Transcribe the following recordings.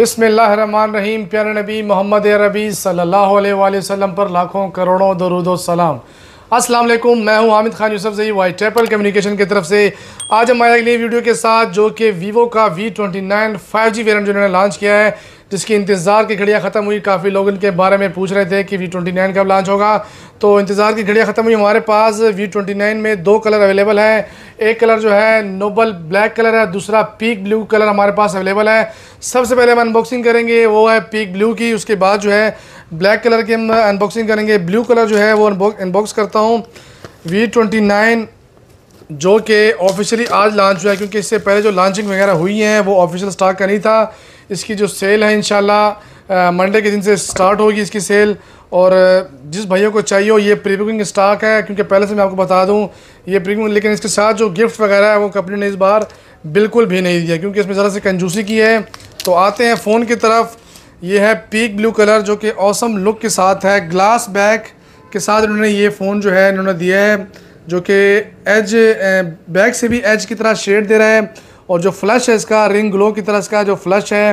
बिसमीम प्यारे नबी मोहम्मद रबी सल्लल्लाहु अलैहि वसल्लम पर लाखों करोड़ों दरुदो सलाम अस्सलाम वालेकुम मैं हूं हामिद खान यूसुफ जई वाई टेपल कम्युनिकेशन की तरफ से आज हमारे अगली वीडियो के साथ जो कि वीवो का V twenty nine five G variant जिन्होंने लॉन्च किया है जिसकी इंतज़ार की घड़ियाँ ख़त्म हुई काफ़ी लोग इनके बारे में पूछ रहे थे कि वी ट्वेंटी नाइन कब लॉन्च होगा तो इंतज़ार की घड़ियाँ ख़त्म हुई हमारे पास वी ट्वेंटी नाइन में दो कलर अवेलेबल हैं एक कलर जो है नोबल ब्लैक कलर है दूसरा पीक ब्लू कलर हमारे पास अवेलेबल है सबसे पहले हम अनबॉक्सिंग करेंगे वो है पीक ब्लू की उसके बाद जो है ब्लैक कलर की हम अनबॉक्सिंग करेंगे ब्लू कलर जो है वो अनबॉक्स करता हूँ वी ट्वेंटी नाइन जो कि ऑफिशियली आज लॉन्च हुआ है क्योंकि इससे पहले जो लॉन्चिंग वगैरह हुई हैं वो ऑफिशियल स्टॉक का नहीं था इसकी जो सेल है इन मंडे के दिन से स्टार्ट होगी इसकी सेल और जिस भाइयों को चाहिए हो ये प्री बुकिंग स्टॉक है क्योंकि पहले से मैं आपको बता दूं ये प्री बुकिंग लेकिन इसके साथ जो गिफ्ट वगैरह है वो कंपनी ने इस बार बिल्कुल भी नहीं दिया क्योंकि इसमें ज़रा से कंजूसी की है तो आते हैं फ़ोन की तरफ ये है पीक ब्लू कलर जो कि औसम लुक के साथ है ग्लास बैक के साथ इन्होंने ये फ़ोन जो है इन्होंने दिया है जो कि एज बैक eh, से भी एज की तरह शेड दे रहा है और जो फ्लश है इसका रिंग ग्लो की तरह इसका जो फ्लश है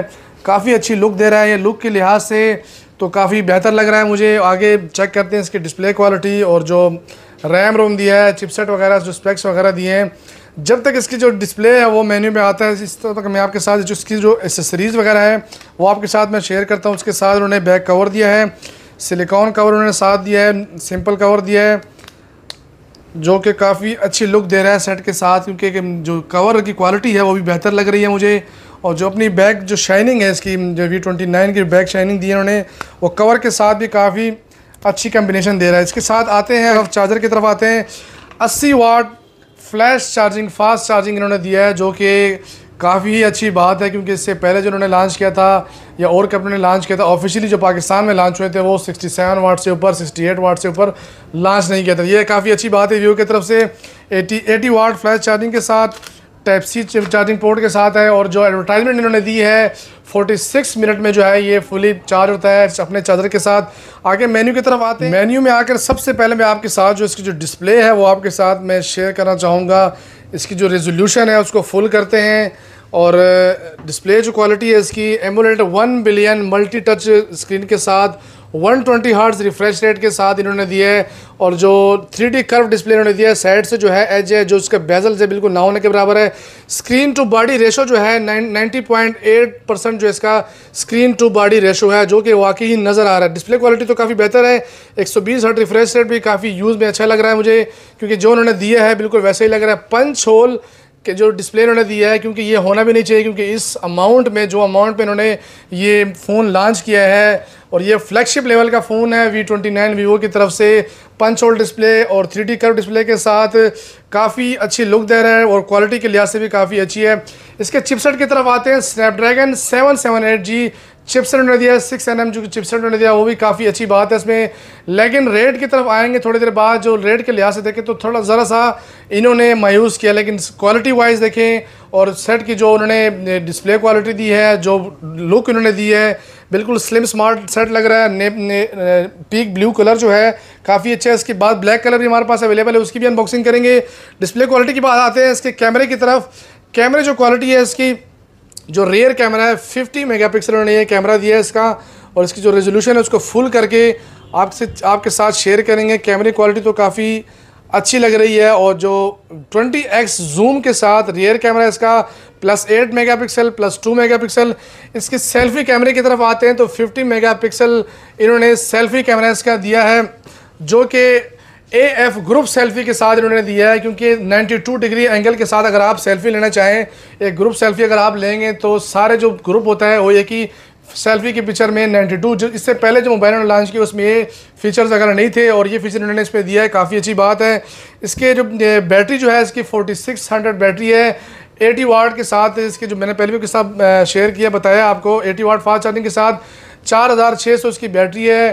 काफ़ी अच्छी लुक दे रहा है ये लुक के लिहाज से तो काफ़ी बेहतर लग रहा है मुझे आगे चेक करते हैं इसकी डिस्प्ले क्वालिटी और जो रैम रोम दिया है चिपसेट वगैरह जो स्पेक्स वगैरह दिए हैं जब तक इसकी जो डिस्प्ले है वो मेन्यू में आता है इस तरह तक मैं आपके साथ जो इसकी जो एसेसरीज़ वगैरह है वो आपके साथ मैं शेयर करता हूँ उसके साथ उन्होंने बैक कवर दिया है सिलिकॉन कवर उन्होंने साथ दिया है सिंपल कवर दिया है जो कि काफ़ी अच्छी लुक दे रहा है सेट के साथ क्योंकि जो कवर की क्वालिटी है वो भी बेहतर लग रही है मुझे और जो अपनी बैग जो शाइनिंग है इसकी जो वी ट्वेंटी नाइन की बैग शाइनिंग दी है उन्होंने वो कवर के साथ भी काफ़ी अच्छी कम्बिनेशन दे रहा है इसके साथ आते हैं अब चार्जर की तरफ आते हैं अस्सी watt flash charging fast charging इन्होंने दिया है जो कि काफ़ी अच्छी बात है क्योंकि इससे पहले जो उन्होंने लॉन्च किया था या और कंपनी ने लॉन्च किया था ऑफिशियली जो पाकिस्तान में लॉन्च हुए थे वो 67 वाट से ऊपर 68 वाट से ऊपर लॉन्च नहीं किया था ये काफ़ी अच्छी बात है व्यू की तरफ से 80 80 वाट फ्लैश चार्जिंग के साथ टाइप सी चार्जिंग पोर्ट के साथ है और जो एडवर्टाइजमेंट इन्होंने दी है 46 मिनट में जो है ये फुली चार्ज होता है अपने चार्जर के साथ आगे मेन्यू की तरफ आते हैं मेन्यू में आकर सबसे पहले मैं आपके साथ जो इसकी जो डिस्प्ले है वो आपके साथ मैं शेयर करना चाहूँगा इसकी जो रेजोल्यूशन है उसको फुल करते हैं और डिस्प्ले uh, जो क्वालिटी है इसकी AMOLED one billion multi touch screen के साथ 120 ट्वेंटी हार्ट रिफ्रेश रेट के साथ इन्होंने दिया है और जो थ्री डी कर्व डिस्प्ले इन्होंने दिया है साइड से जो है एज है जो उसके बेजल से बिल्कुल ना होने के बराबर है स्क्रीन टू बॉडी रेशो जो है नाइन्टी पॉइंट एट परसेंट जो इसका स्क्रीन टू बॉडी रेशो है जो कि वाकई ही नज़र आ रहा है डिस्प्ले क्वालिटी तो काफ़ी बेहतर है एक सौ बीस हार्ट रिफ्रेश रेट भी काफ़ी यूज़ में अच्छा लग रहा है मुझे क्योंकि जो उन्होंने दिया है बिल्कुल वैसे ही लग रहा है पंच होल कि जो डिस्प्ले इन्होंने दिया है क्योंकि ये होना भी नहीं चाहिए क्योंकि इस अमाउंट में जो अमाउंट पे इन्होंने ये फ़ोन लॉन्च किया है और ये फ्लैगशिप लेवल का फ़ोन है वी ट्वेंटी नाइन वीवो की तरफ से पंच होल डिस्प्ले और थ्री डी कर्व डिस्प्ले के साथ काफ़ी अच्छी लुक दे रहा है और क्वालिटी के लिहाज से भी काफ़ी अच्छी है इसके चिपसेट की तरफ आते हैं Snapdragon seven seven eight G chips उन्होंने दिया सिक्स एन एम जो चिप्स उन्होंने दिया वो भी काफ़ी अच्छी बात है इसमें लेकिन रेट की तरफ आएंगे थोड़ी देर बाद जो रेट के लिहाज से देखें तो थोड़ा ज़रा सा इन्होंने मायूस किया लेकिन क्वालिटी वाइज देखें और सेट की जो उन्होंने डिस्प्ले क्वालिटी दी है जो लुक इन्होंने दी है बिल्कुल स्लिम स्मार्ट सेट लग रहा है ने, ने, पीक ब्लू कलर जो है काफ़ी अच्छा है इसके बाद ब्लैक कलर भी हमारे पास अवेलेबल है उसकी भी अनबॉक्सिंग करेंगे डिस्प्ले क्वालिटी की बात आते हैं इसके कैमरे की तरफ कैमरे जो क्वालिटी है इसकी जो रेयर कैमरा है 50 मेगापिक्सल उन्होंने ये कैमरा दिया है इसका और इसकी जो रेजोल्यूशन है उसको फुल करके आपसे आपके साथ शेयर करेंगे कैमरे क्वालिटी तो काफ़ी अच्छी लग रही है और जो 20x जूम के साथ रियर कैमरा इसका प्लस 8 मेगापिक्सल प्लस 2 मेगापिक्सल इसके सेल्फी कैमरे की तरफ आते हैं तो 50 मेगापिक्सल इन्होंने सेल्फी कैमरा इसका दिया है जो कि ए एफ ग्रुप सेल्फी के साथ इन्होंने दिया है क्योंकि 92 डिग्री एंगल के साथ अगर आप सेल्फी लेना चाहें एक ग्रुप सेल्फी अगर आप लेंगे तो सारे जो ग्रुप होता है वो ये कि सेल्फी के पिक्चर में 92 जो इससे पहले जो मोबाइल ने लॉन्च किया उसमें ये फीचर्स वगैरह नहीं थे और ये फीचर इन्होंने इसमें दिया है काफ़ी अच्छी बात है इसके जो बैटरी जो है इसकी फोर्टी बैटरी है 80 वाट के साथ इसके जो मैंने पहले भी के साथ शेयर किया बताया आपको 80 वाट फास्ट चार्जिंग के साथ 4600 इसकी बैटरी है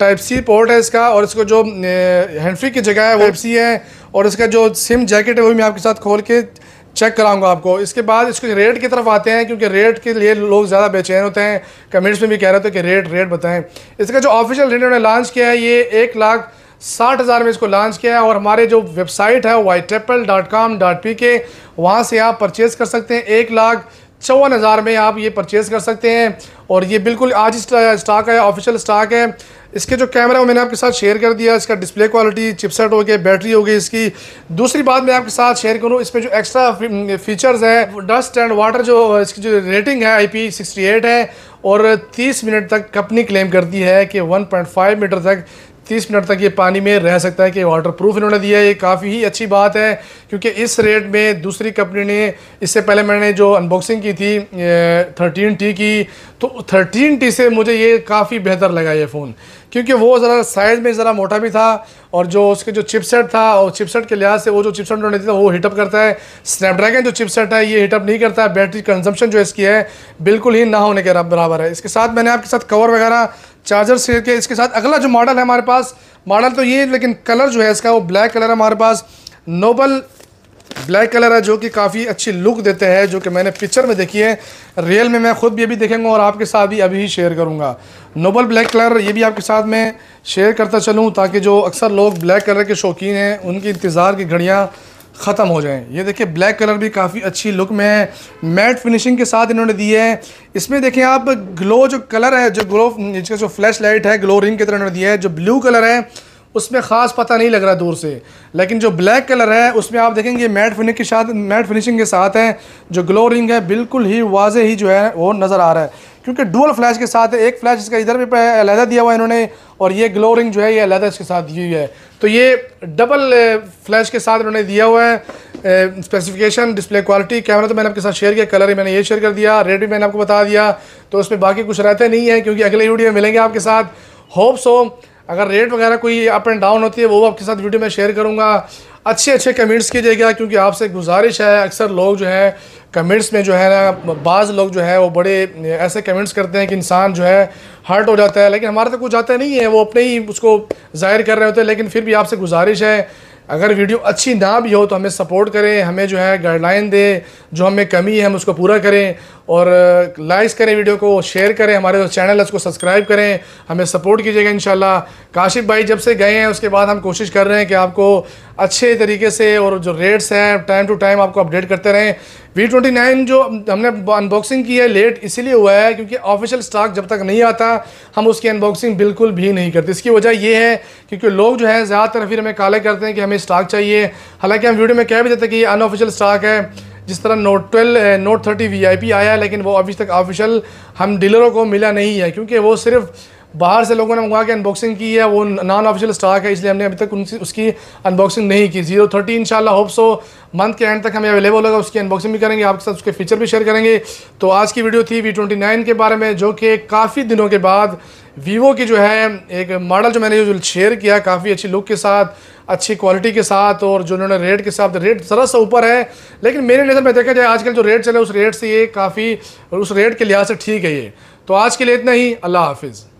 टाइप सी पोर्ट है इसका और इसको जो हैंडफ्री की जगह है वो टाइप सी है और इसका जो सिम जैकेट है वो मैं आपके साथ खोल के चेक कराऊंगा आपको इसके बाद इसके रेट की तरफ आते हैं क्योंकि रेट के लिए लोग ज़्यादा बेचैन होते हैं कमेंट्स में भी कह रहे होते कि रेट रेट बताएं इसका जो ऑफिशियल रेट उन्होंने लॉन्च किया है ये एक लाख साठ हज़ार में इसको लॉन्च किया है और हमारे जो वेबसाइट है वाई टेपल dot com dot P K वहाँ से आप परचेज़ कर सकते हैं एक लाख चौवन हज़ार में आप ये परचेज़ कर सकते हैं और ये बिल्कुल आज स्टॉक है ऑफिशियल स्टॉक है इसके जो कैमरा वो मैंने आपके साथ शेयर कर दिया इसका डिस्प्ले क्वालिटी चिपसेट हो गया बैटरी हो गई इसकी दूसरी बात मैं आपके साथ शेयर करूँ इसमें जो एक्स्ट्रा फीचर्स mm, हैं डस्ट एंड वाटर जो इसकी जो रेटिंग है आई है और 30 मिनट तक कंपनी क्लेम करती है कि 1.5 मीटर तक तीस मिनट तक ये पानी में रह सकता है कि वाटर प्रूफ इन्होंने दिया है ये काफ़ी ही अच्छी बात है क्योंकि इस रेट में दूसरी कंपनी ने इससे पहले मैंने जो अनबॉक्सिंग की थी थर्टीन टी की तो थर्टीन टी से मुझे ये काफ़ी बेहतर लगा ये फ़ोन क्योंकि वो ज़रा साइज़ में ज़रा मोटा भी था और जो उसके जो चिपसेट था और चिपसेट के लिहाज से वो जो चिपसेट उन्होंने दिया था वो हिटअप करता है स्नैपड्रैगन जो चिपसेट है ये हिटअप नहीं करता है बैटरी कंजम्पशन जो इसकी है बिल्कुल ही ना होने के बराबर है इसके साथ मैंने आपके साथ कवर वगैरह चार्जर से के इसके साथ अगला जो मॉडल है हमारे पास मॉडल तो ये लेकिन कलर जो है इसका वो ब्लैक कलर है हमारे पास नोबल ब्लैक कलर है जो कि काफ़ी अच्छी लुक देते हैं जो कि मैंने पिक्चर में देखी है रियल में मैं खुद भी अभी देखेंगे और आपके साथ भी अभी ही शेयर करूँगा नोबल ब्लैक कलर ये भी आपके साथ मैं शेयर करता चलूँ ताकि जो अक्सर लोग ब्लैक कलर के शौकीन हैं उनकी इंतज़ार की घड़ियाँ ख़त्म हो जाएं ये देखिए ब्लैक कलर भी काफ़ी अच्छी लुक में है मैट फिनिशिंग के साथ इन्होंने दी है इसमें देखें आप ग्लो जो कलर है जो ग्लो जिसका जो फ्लैश लाइट है ग्लो रिंग की तरह इन्होंने दिया है जो ब्लू कलर है उसमें ख़ास पता नहीं लग रहा दूर से लेकिन जो ब्लैक कलर है उसमें आप देखेंगे मैट फिनिश के साथ मैट फिनिशिंग के साथ है जो ग्लो रिंग है बिल्कुल ही वाज ही जो है वो नज़र आ रहा है क्योंकि डुअल फ्लैश के साथ है एक फ्लैश इसका इधर भी अलहदा दिया हुआ है इन्होंने और ये ग्लो रिंग जो है ये अलहदा इसके साथ दी हुई है तो ये डबल फ्लैश के साथ इन्होंने दिया हुआ है स्पेसिफिकेशन डिस्प्ले क्वालिटी कैमरा तो मैंने आपके साथ शेयर किया कलर ही मैंने ये शेयर कर दिया रेट भी मैंने आपको बता दिया तो उसमें बाकी कुछ रहते नहीं है क्योंकि अगले वीडियो में मिलेंगे आपके साथ होप्स हो अगर रेट वगैरह कोई अप एंड डाउन होती है वो आपके साथ वीडियो में शेयर करूँगा अच्छे अच्छे कमेंट्स कीजिएगा क्योंकि आपसे गुजारिश है अक्सर लोग जो है कमेंट्स में जो है ना बाज़ लोग जो है वो बड़े ऐसे कमेंट्स करते हैं कि इंसान जो है हर्ट हो जाता है लेकिन हमारे तो कुछ जाता नहीं है वो अपने ही उसको जाहिर कर रहे होते हैं लेकिन फिर भी आपसे गुजारिश है अगर वीडियो अच्छी ना भी हो तो हमें सपोर्ट करें हमें जो है गाइडलाइन दे जो हमें कमी है हम उसको पूरा करें और लाइक uh, करें वीडियो को शेयर करें हमारे जो चैनल है उसको सब्सक्राइब करें हमें सपोर्ट कीजिएगा इन काशिफ भाई जब से गए हैं उसके बाद हम कोशिश कर रहे हैं कि आपको अच्छे तरीके से और जो रेट्स हैं टाइम टू टाइम आपको अपडेट करते रहें वी ट्वेंटी नाइन जो हमने अनबॉक्सिंग की है लेट इसीलिए हुआ है क्योंकि ऑफिशियल स्टॉक जब तक नहीं आता हम उसकी अनबॉक्सिंग बिल्कुल भी नहीं करते इसकी वजह यह है क्योंकि लोग जो है ज़्यादातर फिर हमें काले करते हैं कि हमें स्टॉक चाहिए हालांकि हम वीडियो में कह भी देते हैं कि ये अनऑफिशियल स्टॉक है जिस तरह note twelve note thirty V आया है लेकिन वो अभी तक ऑफिशियल हम डीलरों को मिला नहीं है क्योंकि वो सिर्फ़ बाहर से लोगों ने मंगवा के अनबॉक्सिंग की है वो नॉन ऑफिशियल स्टॉक है इसलिए हमने अभी तक उनकी उसकी अनबॉक्सिंग नहीं की जीरो थर्टी शाला होप सो मंथ के एंड तक हमें अवेलेबल होगा उसकी अनबॉक्सिंग भी करेंगे आपके साथ उसके फीचर भी शेयर करेंगे तो आज की वीडियो थी वी ट्वेंटी नाइन के बारे में जो कि काफ़ी दिनों के बाद वीवो की जो है एक मॉडल जो मैंने जो शेयर किया काफ़ी अच्छी लुक के साथ अच्छी क्वालिटी के साथ और जो उन्होंने रेट के साथ रेट ज़रा सा ऊपर है लेकिन मेरे नज़र में देखा जाए आजकल जो रेट चले उस रेट से ये काफ़ी उस रेट के लिहाज से ठीक है ये तो आज के लिए इतना ही अल्लाह हाफिज़